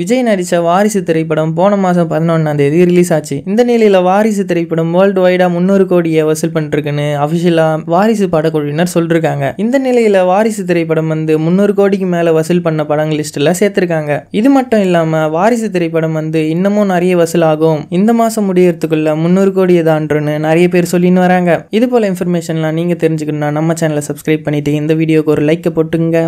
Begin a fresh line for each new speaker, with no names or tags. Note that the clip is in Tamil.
விஜய் நடித்த வாரிசு திரைப்படம் போன மாதம் பதினொன்றாம் தேதி ரிலீஸ் ஆச்சு இந்த நிலையில் வாரிசு திரைப்படம் வேர்ல்டு வைடாக முந்நூறு கோடியை வசூல் பண்ணிருக்குன்னு அஃபிஷியலாக வாரிசு படக்குழுவினர் சொல்லிருக்காங்க இந்த நிலையில் வாரிசு திரைப்படம் வந்து முந்நூறு கோடிக்கு மேலே வசூல் பண்ண படங்கள் லிஸ்ட்டில் சேர்த்துருக்காங்க இது மட்டும் இல்லாமல் வாரிசு திரைப்படம் வந்து இன்னமும் நிறைய வசூல் ஆகும் இந்த மாதம் முடியறதுக்குள்ள முந்நூறு கோடியை தாண்டுன்னு நிறைய பேர் சொல்லின்னு வராங்க இது போல் இன்ஃபர்மேஷன்லாம் நீங்கள் தெரிஞ்சுக்கணும்னா நம்ம சேனலை சப்ஸ்கிரைப் பண்ணிவிட்டு இந்த வீடியோக்கு ஒரு லைக்கை போட்டுங்க